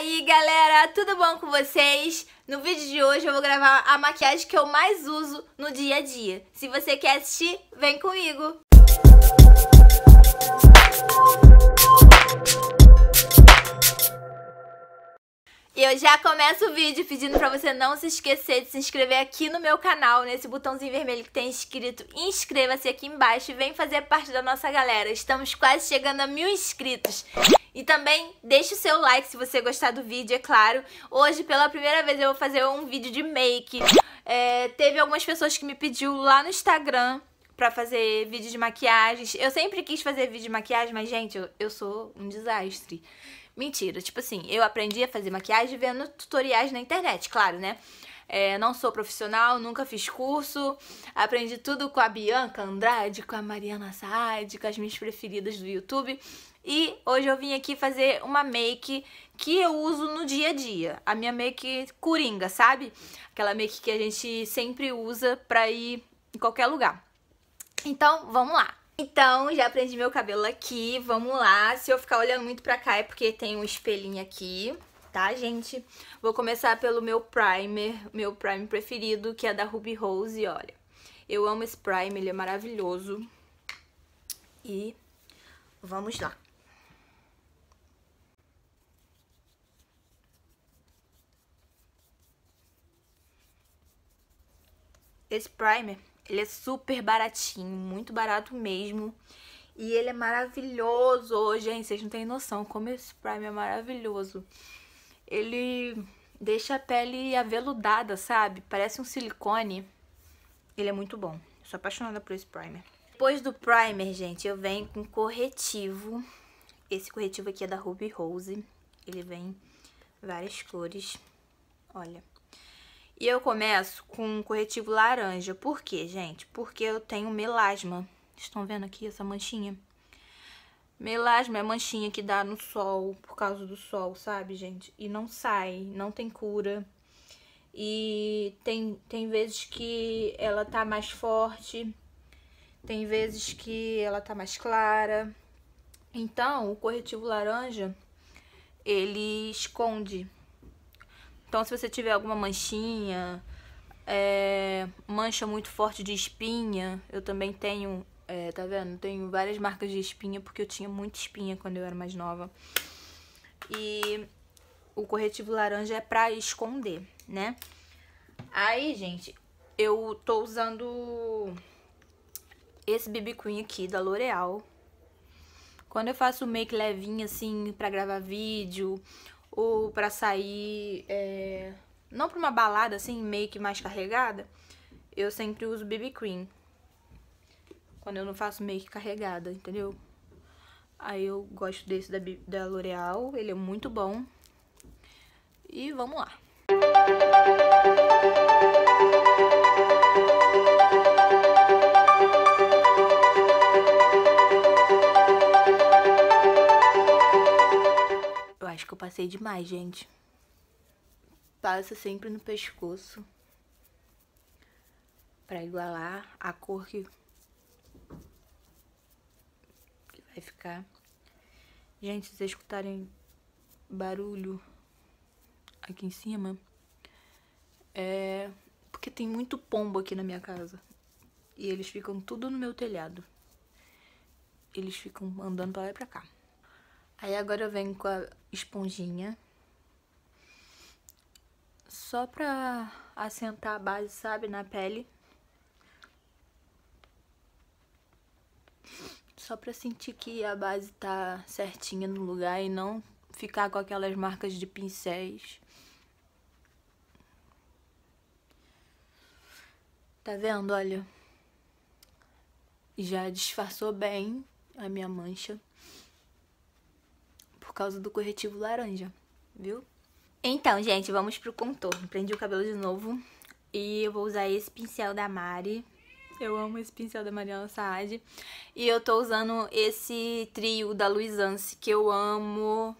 aí, galera! Tudo bom com vocês? No vídeo de hoje eu vou gravar a maquiagem que eu mais uso no dia a dia. Se você quer assistir, vem comigo! E eu já começo o vídeo pedindo pra você não se esquecer de se inscrever aqui no meu canal, nesse botãozinho vermelho que tem escrito inscreva-se aqui embaixo e vem fazer parte da nossa galera. Estamos quase chegando a mil inscritos. E também deixe o seu like se você gostar do vídeo, é claro. Hoje, pela primeira vez, eu vou fazer um vídeo de make. É, teve algumas pessoas que me pediu lá no Instagram pra fazer vídeo de maquiagens. Eu sempre quis fazer vídeo de maquiagem, mas, gente, eu, eu sou um desastre. Mentira, tipo assim, eu aprendi a fazer maquiagem vendo tutoriais na internet, claro, né? É, não sou profissional, nunca fiz curso. Aprendi tudo com a Bianca Andrade, com a Mariana Saad, com as minhas preferidas do YouTube. E hoje eu vim aqui fazer uma make que eu uso no dia a dia. A minha make coringa, sabe? Aquela make que a gente sempre usa pra ir em qualquer lugar. Então, vamos lá. Então, já prendi meu cabelo aqui, vamos lá. Se eu ficar olhando muito pra cá é porque tem um espelhinho aqui, tá, gente? Vou começar pelo meu primer, meu primer preferido, que é da Ruby Rose, olha. Eu amo esse primer, ele é maravilhoso. E vamos lá. Esse primer, ele é super baratinho, muito barato mesmo. E ele é maravilhoso, gente, vocês não têm noção como esse primer é maravilhoso. Ele deixa a pele aveludada, sabe? Parece um silicone. Ele é muito bom. Sou apaixonada por esse primer. Depois do primer, gente, eu venho com corretivo. Esse corretivo aqui é da Ruby Rose. Ele vem várias cores. Olha. E eu começo com um corretivo laranja. Por quê, gente? Porque eu tenho melasma. Estão vendo aqui essa manchinha? Melasma é a manchinha que dá no sol, por causa do sol, sabe, gente? E não sai, não tem cura. E tem, tem vezes que ela tá mais forte, tem vezes que ela tá mais clara. Então, o corretivo laranja, ele esconde então, se você tiver alguma manchinha, é, mancha muito forte de espinha, eu também tenho, é, tá vendo? Tenho várias marcas de espinha, porque eu tinha muita espinha quando eu era mais nova. E o corretivo laranja é pra esconder, né? Aí, gente, eu tô usando esse BB Cream aqui da L'Oreal. Quando eu faço make levinho, assim, pra gravar vídeo ou para sair, é, não pra uma balada assim, meio que mais carregada, eu sempre uso BB Cream. Quando eu não faço make carregada, entendeu? Aí eu gosto desse da, da L'Oreal, ele é muito bom. E vamos lá. Música passei demais, gente. Passa sempre no pescoço. Pra igualar a cor que, que vai ficar. Gente, se vocês escutarem barulho aqui em cima, é porque tem muito pombo aqui na minha casa. E eles ficam tudo no meu telhado. Eles ficam andando pra lá e pra cá. Aí agora eu venho com a esponjinha. Só pra assentar a base, sabe, na pele. Só pra sentir que a base tá certinha no lugar e não ficar com aquelas marcas de pincéis. Tá vendo? Olha. Já disfarçou bem a minha mancha por causa do corretivo laranja, viu? Então, gente, vamos pro contorno. Prendi o cabelo de novo e eu vou usar esse pincel da Mari. Eu amo esse pincel da Mariana Saad. E eu tô usando esse trio da Luizance, que eu amo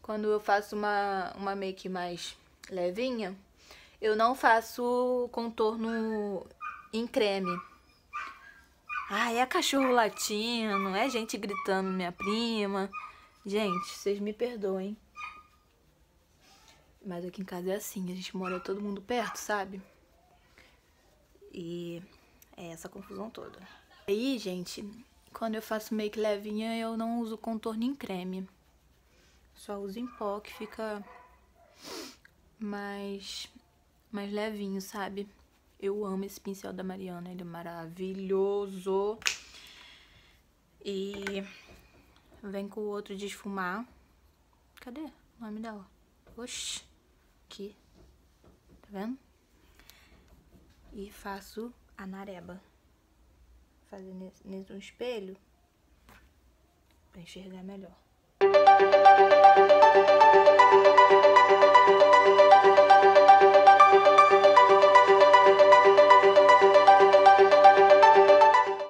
quando eu faço uma, uma make mais levinha. Eu não faço contorno em creme. Ah, é cachorro latino, é gente gritando minha prima. Gente, vocês me perdoem. Mas aqui em casa é assim, a gente mora todo mundo perto, sabe? E é essa confusão toda. Aí, gente, quando eu faço make levinha, eu não uso contorno em creme. Só uso em pó, que fica mais, mais levinho, sabe? Eu amo esse pincel da Mariana, ele é maravilhoso. E Vem com o outro de esfumar. Cadê o nome dela? Oxi. Aqui. Tá vendo? E faço a nareba. Fazer nesse, nesse um espelho. Pra enxergar melhor.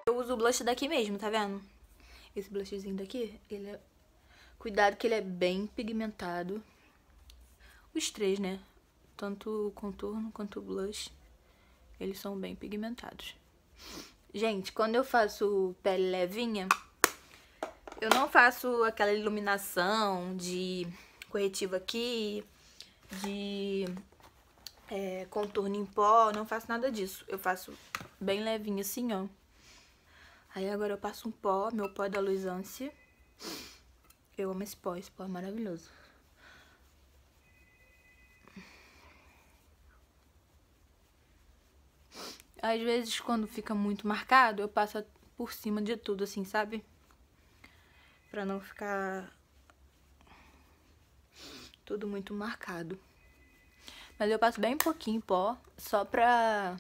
Eu uso o blush daqui mesmo, tá vendo? Esse blushzinho daqui, ele é... Cuidado que ele é bem pigmentado. Os três, né? Tanto o contorno quanto o blush, eles são bem pigmentados. Gente, quando eu faço pele levinha, eu não faço aquela iluminação de corretivo aqui, de é, contorno em pó, não faço nada disso. Eu faço bem levinho assim, ó. Aí agora eu passo um pó, meu pó é da Luisance. Eu amo esse pó, esse pó é maravilhoso. Às vezes, quando fica muito marcado, eu passo por cima de tudo, assim, sabe? Pra não ficar tudo muito marcado. Mas eu passo bem pouquinho pó, só pra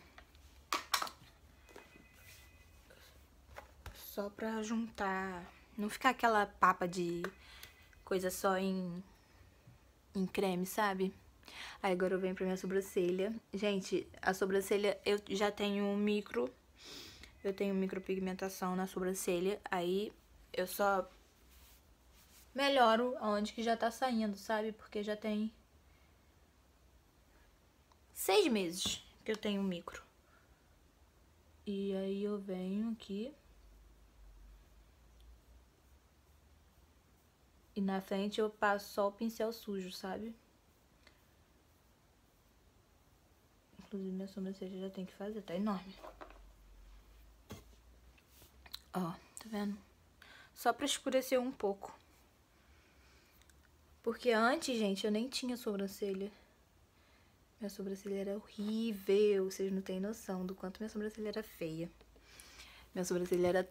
Só pra juntar, não ficar aquela papa de coisa só em, em creme, sabe? Aí agora eu venho pra minha sobrancelha. Gente, a sobrancelha eu já tenho um micro, eu tenho micropigmentação na sobrancelha, aí eu só melhoro aonde que já tá saindo, sabe? Porque já tem seis meses que eu tenho micro. E aí eu venho aqui E na frente eu passo só o pincel sujo, sabe? Inclusive minha sobrancelha já tem que fazer, tá enorme. Ó, tá vendo? Só pra escurecer um pouco. Porque antes, gente, eu nem tinha sobrancelha. Minha sobrancelha era horrível, vocês não têm noção do quanto minha sobrancelha era feia. Minha sobrancelha era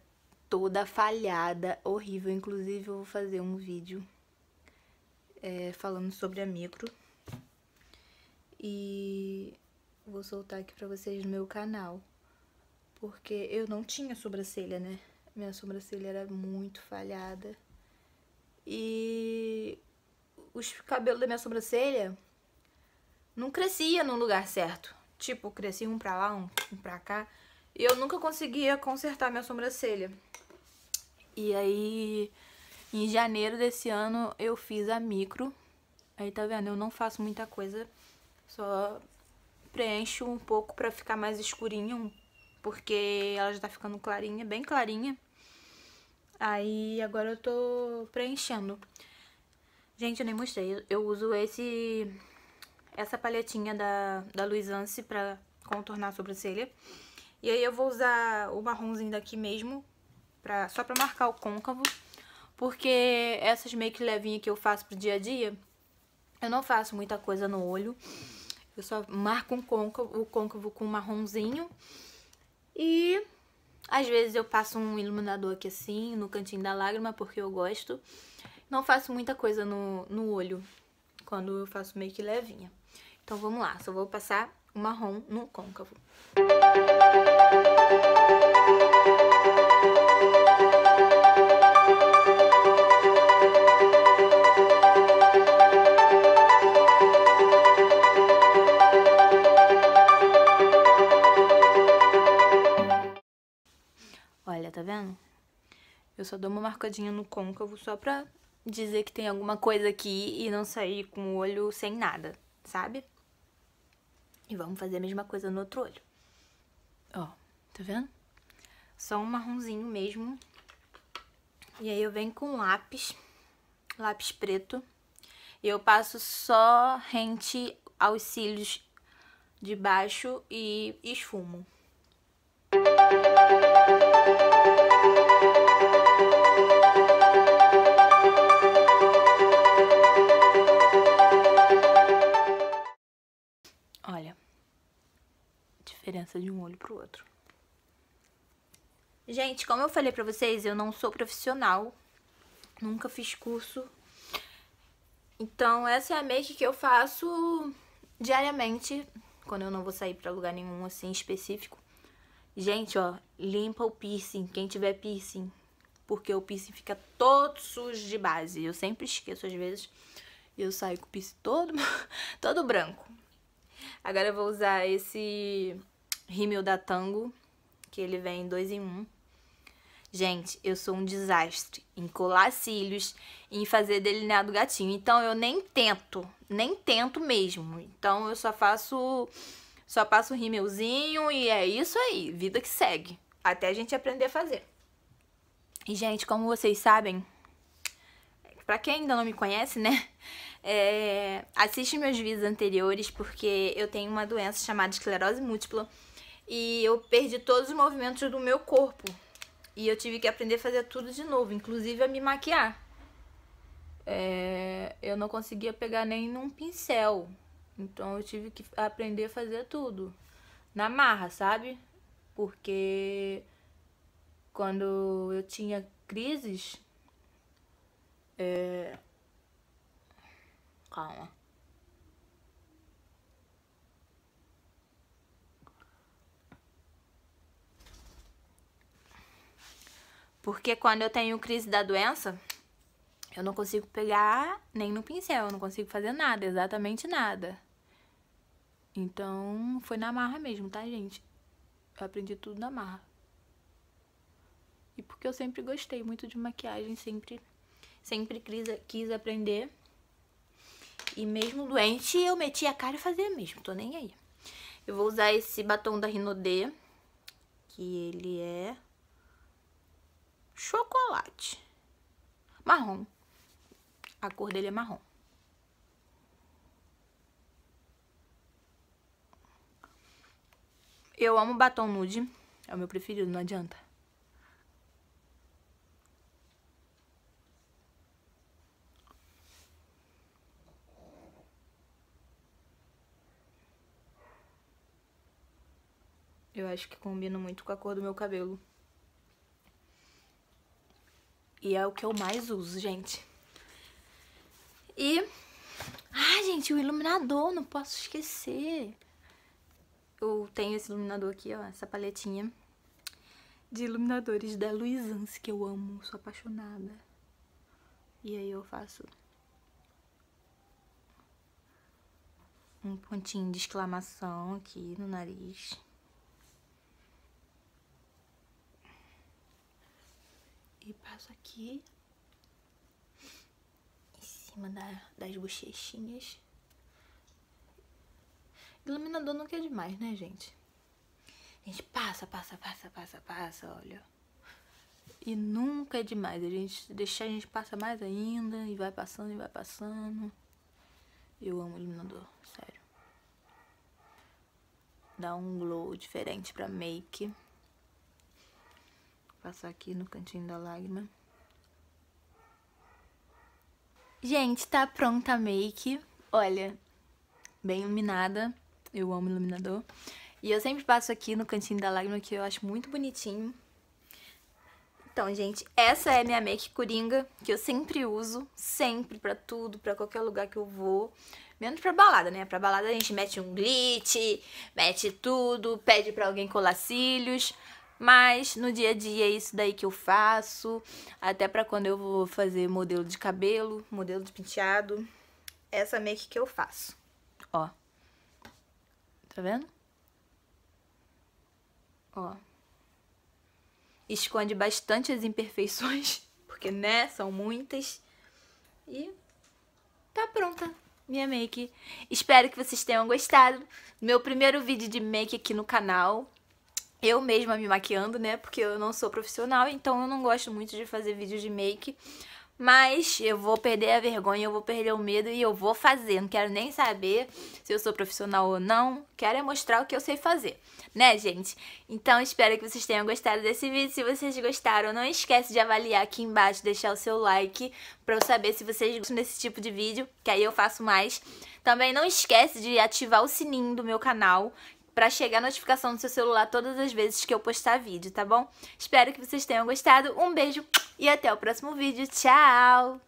toda falhada, horrível. Inclusive, eu vou fazer um vídeo é, falando sobre a micro. E vou soltar aqui pra vocês no meu canal. Porque eu não tinha sobrancelha, né? Minha sobrancelha era muito falhada. E os cabelos da minha sobrancelha não crescia no lugar certo. Tipo, crescia um pra lá, um, um pra cá. E eu nunca conseguia consertar minha sobrancelha. E aí, em janeiro desse ano, eu fiz a micro. Aí tá vendo, eu não faço muita coisa, só preencho um pouco pra ficar mais escurinho, porque ela já tá ficando clarinha, bem clarinha. Aí agora eu tô preenchendo. Gente, eu nem mostrei, eu uso esse essa palhetinha da, da Luizance pra contornar a sobrancelha. E aí eu vou usar o marronzinho daqui mesmo, pra, só pra marcar o côncavo. Porque essas make levinhas que eu faço pro dia a dia, eu não faço muita coisa no olho. Eu só marco um côncavo, o côncavo com o marronzinho. E às vezes eu passo um iluminador aqui assim, no cantinho da lágrima, porque eu gosto. Não faço muita coisa no, no olho quando eu faço make levinha. Então vamos lá, só vou passar o marrom no côncavo. Olha, tá vendo? Eu só dou uma marcadinha no côncavo só pra dizer que tem alguma coisa aqui e não sair com o olho sem nada, sabe? E vamos fazer a mesma coisa no outro olho. Ó, tá vendo? Só um marronzinho mesmo. E aí eu venho com lápis, lápis preto. E eu passo só rente aos cílios de baixo e esfumo. diferença de um olho pro outro. Gente, como eu falei pra vocês, eu não sou profissional, nunca fiz curso. Então, essa é a make que eu faço diariamente, quando eu não vou sair pra lugar nenhum, assim, específico. Gente, ó, limpa o piercing, quem tiver piercing, porque o piercing fica todo sujo de base. Eu sempre esqueço, às vezes, e eu saio com o piercing todo, todo branco. Agora eu vou usar esse rímel da Tango, que ele vem dois em um. Gente, eu sou um desastre em colar cílios em fazer delineado gatinho. Então, eu nem tento, nem tento mesmo. Então, eu só faço, só passo o rímelzinho e é isso aí, vida que segue. Até a gente aprender a fazer. E, gente, como vocês sabem, pra quem ainda não me conhece, né? É, assiste meus vídeos anteriores porque eu tenho uma doença chamada esclerose múltipla e eu perdi todos os movimentos do meu corpo. E eu tive que aprender a fazer tudo de novo, inclusive a me maquiar. É, eu não conseguia pegar nem num pincel. Então eu tive que aprender a fazer tudo. Na marra, sabe? Porque quando eu tinha crises. É... Calma. Porque quando eu tenho crise da doença, eu não consigo pegar nem no pincel, eu não consigo fazer nada, exatamente nada. Então, foi na marra mesmo, tá, gente? Eu aprendi tudo na marra. E porque eu sempre gostei muito de maquiagem, sempre, sempre quis, quis aprender. E mesmo doente, eu meti a cara e fazia mesmo, tô nem aí. Eu vou usar esse batom da Rinodê, que ele é chocolate. Marrom. A cor dele é marrom. Eu amo batom nude. É o meu preferido, não adianta. Eu acho que combina muito com a cor do meu cabelo. E é o que eu mais uso, gente. E... Ah, gente, o iluminador, não posso esquecer. Eu tenho esse iluminador aqui, ó, essa paletinha de iluminadores da Luizance, que eu amo, sou apaixonada. E aí eu faço um pontinho de exclamação aqui no nariz. e passo aqui em cima da, das bochechinhas. Iluminador nunca é demais, né, gente? A gente passa, passa, passa, passa, passa, olha. E nunca é demais. A gente deixar a gente passa mais ainda e vai passando e vai passando. Eu amo iluminador, sério. Dá um glow diferente pra make passar aqui no cantinho da lágrima. Gente, tá pronta a make. Olha, bem iluminada. Eu amo iluminador. E eu sempre passo aqui no cantinho da lágrima, que eu acho muito bonitinho. Então, gente, essa é minha make coringa, que eu sempre uso, sempre, pra tudo, pra qualquer lugar que eu vou. Menos pra balada, né? Pra balada a gente mete um glitch, mete tudo, pede pra alguém colar cílios. Mas no dia a dia é isso daí que eu faço, até para quando eu vou fazer modelo de cabelo, modelo de penteado, essa make que eu faço. Ó. Tá vendo? Ó. Esconde bastante as imperfeições, porque né, são muitas. E tá pronta minha make. Espero que vocês tenham gostado. Meu primeiro vídeo de make aqui no canal eu mesma me maquiando, né? Porque eu não sou profissional, então eu não gosto muito de fazer vídeos de make. Mas eu vou perder a vergonha, eu vou perder o medo e eu vou fazer. Não quero nem saber se eu sou profissional ou não. Quero é mostrar o que eu sei fazer, né, gente? Então, espero que vocês tenham gostado desse vídeo. Se vocês gostaram, não esquece de avaliar aqui embaixo, deixar o seu like pra eu saber se vocês gostam desse tipo de vídeo, que aí eu faço mais. Também não esquece de ativar o sininho do meu canal, para chegar a notificação no seu celular todas as vezes que eu postar vídeo, tá bom? Espero que vocês tenham gostado. Um beijo e até o próximo vídeo. Tchau!